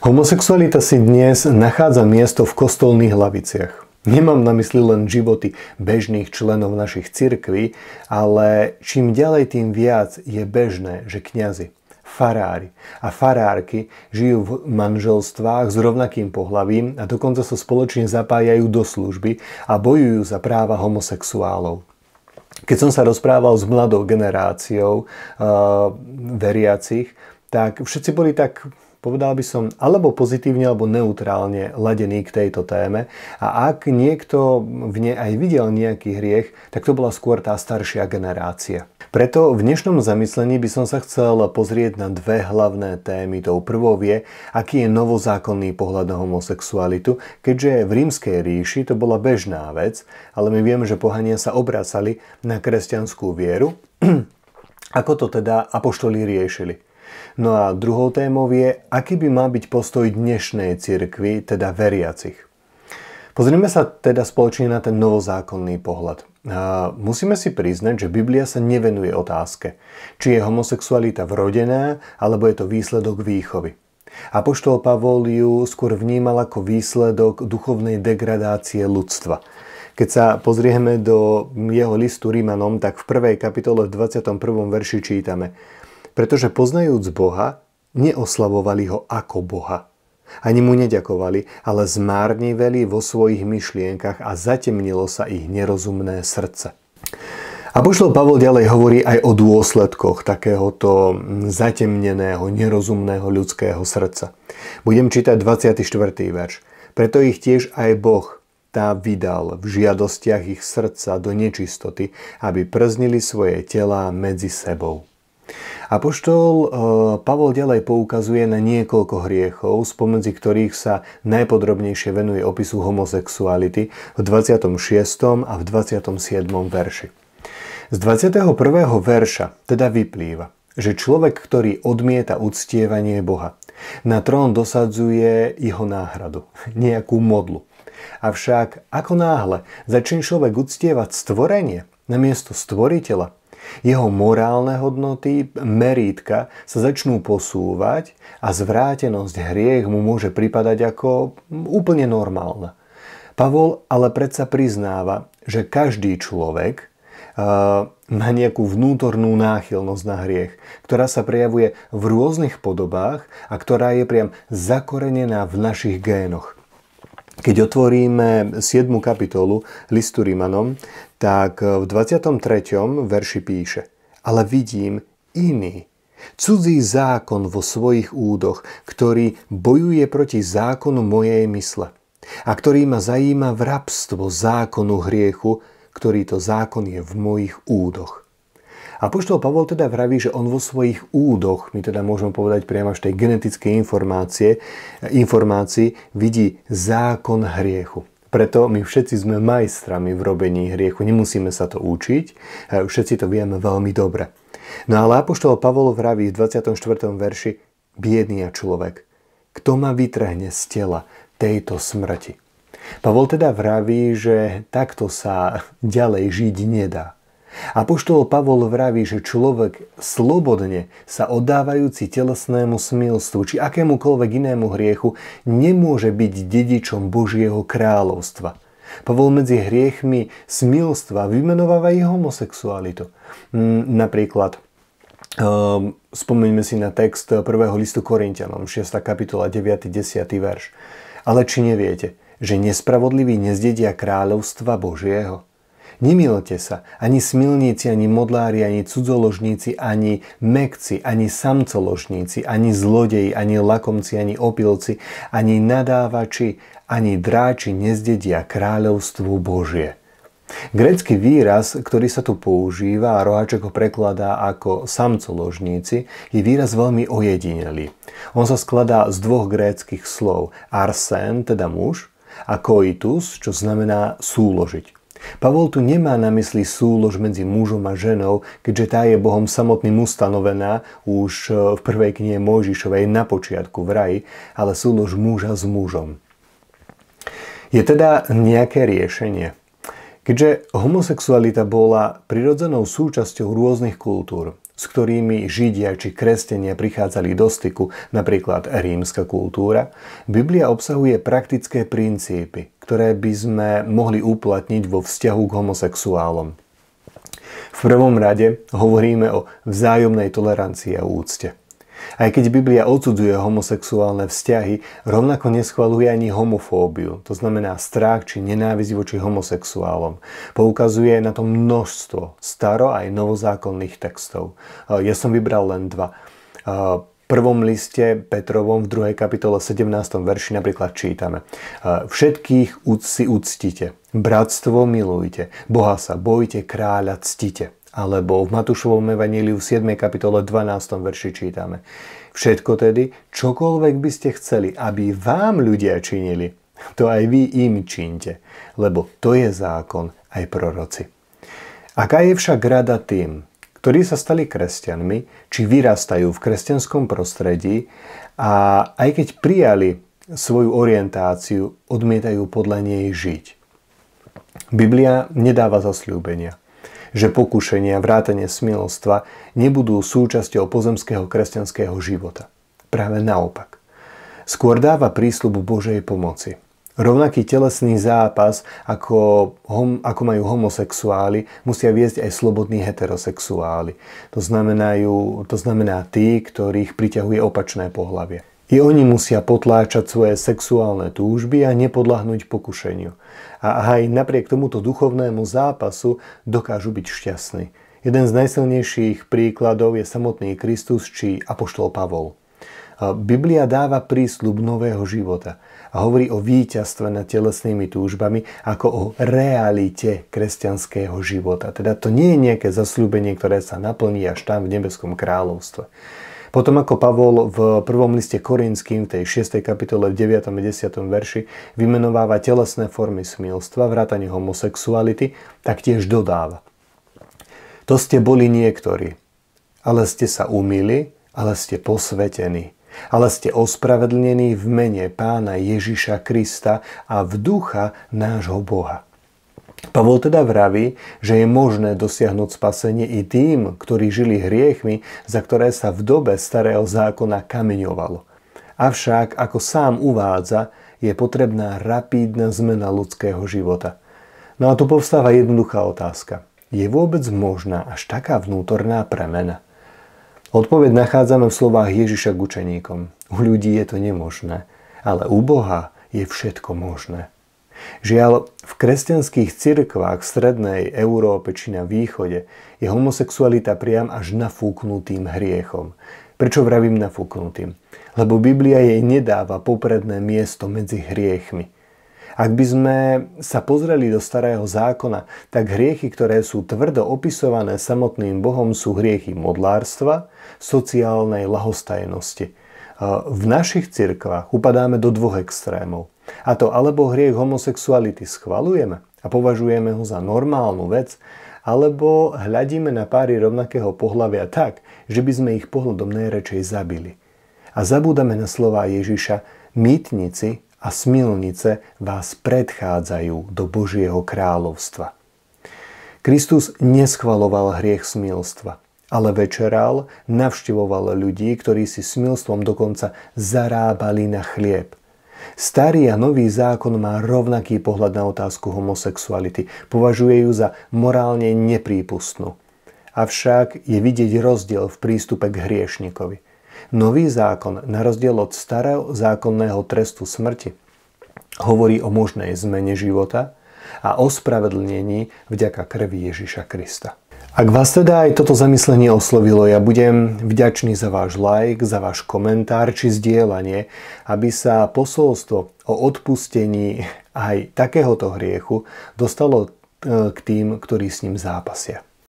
Homosexualita si dnes nachádza miesto v kostolných laviciach. Nemám na mysli len životy bežných členov našich cirkví, ale čím ďalej tým viac je bežné, že kňazi, farári a farárky žijú v manželstvách s rovnakým pohlavím a dokonca sa so spoločne zapájajú do služby a bojujú za práva homosexuálov. Keď som sa rozprával s mladou generáciou e, veriacich, tak všetci boli tak povedal by som, alebo pozitívne, alebo neutrálne ladený k tejto téme. A ak niekto v nej aj videl nejaký hriech, tak to bola skôr tá staršia generácia. Preto v dnešnom zamyslení by som sa chcel pozrieť na dve hlavné témy. Tou prvou je, aký je novozákonný pohľad na homosexualitu, keďže v rímskej ríši to bola bežná vec, ale my vieme, že pohania sa obracali na kresťanskú vieru. Ako to teda apoštoli riešili? No a druhou témou je, aký by mal byť postoj dnešnej cirkvi, teda veriacich. Pozrieme sa teda spoločne na ten novozákonný pohľad. A musíme si priznať, že Biblia sa nevenuje otázke, či je homosexualita vrodená, alebo je to výsledok výchovy. Apoštol Pavol ju skôr vnímal ako výsledok duchovnej degradácie ľudstva. Keď sa pozrieme do jeho listu Rímanom, tak v 1. kapitole v 21. verši čítame pretože poznajúc Boha, neoslavovali ho ako Boha. Ani mu neďakovali, ale zmárniveli vo svojich myšlienkach a zatemnilo sa ich nerozumné srdce. A pošlo Pavol ďalej hovorí aj o dôsledkoch takéhoto zatemneného, nerozumného ľudského srdca. Budem čítať 24. verš. Preto ich tiež aj Boh tá vydal v žiadostiach ich srdca do nečistoty, aby prznili svoje telá medzi sebou. Apoštol eh, Pavol ďalej poukazuje na niekoľko hriechov, spomedzi ktorých sa najpodrobnejšie venuje opisu homosexuality v 26. a v 27. verši. Z 21. verša teda vyplýva, že človek, ktorý odmieta uctievanie Boha, na trón dosadzuje jeho náhradu, nejakú modlu. Avšak ako náhle začne človek uctievať stvorenie namiesto stvoriteľa, jeho morálne hodnoty, merítka sa začnú posúvať a zvrátenosť hriech mu môže pripadať ako úplne normálna. Pavol ale predsa priznáva, že každý človek eh, má nejakú vnútornú náchylnosť na hriech, ktorá sa prejavuje v rôznych podobách a ktorá je priam zakorenená v našich génoch. Keď otvoríme 7. kapitolu listu Rímanom, tak v 23. verši píše Ale vidím iný, cudzí zákon vo svojich údoch, ktorý bojuje proti zákonu mojej mysle a ktorý ma zajíma vrabstvo zákonu hriechu, ktorý to zákon je v mojich údoch. A poštol Pavol teda vraví, že on vo svojich údoch, my teda môžeme povedať priamo až tej genetickej informácie, informácii, vidí zákon hriechu. Preto my všetci sme majstrami v robení hriechu, nemusíme sa to učiť, všetci to vieme veľmi dobre. No ale Apoštol Pavol vraví v 24. verši, biedný a človek, kto ma vytrhne z tela tejto smrti. Pavol teda vraví, že takto sa ďalej žiť nedá. A poštol Pavol vraví, že človek slobodne sa oddávajúci telesnému smilstvu či akémukoľvek inému hriechu nemôže byť dedičom Božieho kráľovstva. Pavol medzi hriechmi smilstva vymenováva i homosexualitu. Mm, napríklad ehm, spomeňme si na text 1. listu Korintianom, 6. kapitola, 9. 10. verš. Ale či neviete, že nespravodliví nezdedia kráľovstva Božieho? Nemilte sa, ani smilníci, ani modlári, ani cudzoložníci, ani mekci, ani samcoložníci, ani zlodeji, ani lakomci, ani opilci, ani nadávači, ani dráči nezdedia kráľovstvu Božie. Grécky výraz, ktorý sa tu používa a Roháček ho prekladá ako samcoložníci, je výraz veľmi ojedinelý. On sa skladá z dvoch gréckých slov. Arsen, teda muž, a koitus, čo znamená súložiť. Pavol tu nemá na mysli súlož medzi mužom a ženou, keďže tá je Bohom samotným ustanovená už e, v prvej knihe Mojžišovej na počiatku v raji, ale súlož muža s mužom. Je teda nejaké riešenie. Keďže homosexualita bola prirodzenou súčasťou rôznych kultúr, s ktorými Židia či krestenia prichádzali do styku, napríklad rímska kultúra, Biblia obsahuje praktické princípy, ktoré by sme mohli uplatniť vo vzťahu k homosexuálom. V prvom rade hovoríme o vzájomnej tolerancii a úcte. Aj keď Biblia odsudzuje homosexuálne vzťahy, rovnako neschvaluje ani homofóbiu, to znamená strach či nenávisť voči homosexuálom. Poukazuje na to množstvo staro- aj novozákonných textov. Eh, ja som vybral len dva eh, V prvom liste Petrovom v 2. kapitole 17. verši napríklad čítame eh, Všetkých si uctite, bratstvo milujte, Boha sa bojte, kráľa ctite. Alebo v Matúšovom evaníliu v 7. kapitole 12. verši čítame. Všetko tedy, čokoľvek by ste chceli, aby vám ľudia činili, to aj vy im činite, lebo to je zákon aj proroci. Aká je však rada tým, ktorí sa stali kresťanmi, či vyrastajú v kresťanskom prostredí a aj keď prijali svoju orientáciu, odmietajú podľa nej žiť. Biblia nedáva zasľúbenia že pokušenia, vrátanie smilstva nebudú súčasťou pozemského kresťanského života. Práve naopak. Skôr dáva prísľub Božej pomoci. Rovnaký telesný zápas, ako, hom, ako majú homosexuáli, musia viesť aj slobodní heterosexuáli. To, znamenajú, to znamená tí, ktorých priťahuje opačné pohlavie. I oni musia potláčať svoje sexuálne túžby a nepodlahnuť pokušeniu. A aj napriek tomuto duchovnému zápasu dokážu byť šťastní. Jeden z najsilnejších príkladov je samotný Kristus či Apoštol Pavol. Biblia dáva prísľub nového života a hovorí o víťazstve nad telesnými túžbami ako o realite kresťanského života. Teda to nie je nejaké zasľúbenie, ktoré sa naplní až tam v nebeskom kráľovstve. Potom ako Pavol v prvom liste Korinským, v tej 6. kapitole v 9. a 10. verši vymenováva telesné formy smilstva, vrátanie homosexuality, tak tiež dodáva. To ste boli niektorí, ale ste sa umýli, ale ste posvetení, ale ste ospravedlnení v mene pána Ježiša Krista a v ducha nášho Boha. Pavol teda vraví, že je možné dosiahnuť spasenie i tým, ktorí žili hriechmi, za ktoré sa v dobe starého zákona kameňovalo. Avšak, ako sám uvádza, je potrebná rapídna zmena ľudského života. No a tu povstáva jednoduchá otázka. Je vôbec možná až taká vnútorná premena? Odpoveď nachádzame v slovách Ježiša k učeníkom. U ľudí je to nemožné, ale u Boha je všetko možné. Žiaľ, v kresťanských cirkvách v strednej Európe či na východe je homosexualita priam až nafúknutým hriechom. Prečo vravím nafúknutým? Lebo Biblia jej nedáva popredné miesto medzi hriechmi. Ak by sme sa pozreli do starého zákona, tak hriechy, ktoré sú tvrdo opisované samotným Bohom, sú hriechy modlárstva, sociálnej lahostajnosti. E, v našich cirkvách upadáme do dvoch extrémov. A to alebo hriech homosexuality schvalujeme a považujeme ho za normálnu vec, alebo hľadíme na páry rovnakého pohľavia tak, že by sme ich pohľadom najrečej zabili. A zabúdame na slová Ježiša, mýtnici a smilnice vás predchádzajú do Božieho kráľovstva. Kristus neschvaloval hriech smilstva, ale večeral, navštevoval ľudí, ktorí si smilstvom dokonca zarábali na chlieb – Starý a nový zákon má rovnaký pohľad na otázku homosexuality. Považuje ju za morálne neprípustnú. Avšak je vidieť rozdiel v prístupe k hriešnikovi. Nový zákon, na rozdiel od starého zákonného trestu smrti, hovorí o možnej zmene života a ospravedlnení vďaka krvi Ježiša Krista. Ak vás teda aj toto zamyslenie oslovilo, ja budem vďačný za váš like, za váš komentár či zdieľanie, aby sa posolstvo o odpustení aj takéhoto hriechu dostalo e, k tým, ktorí s ním zápasia.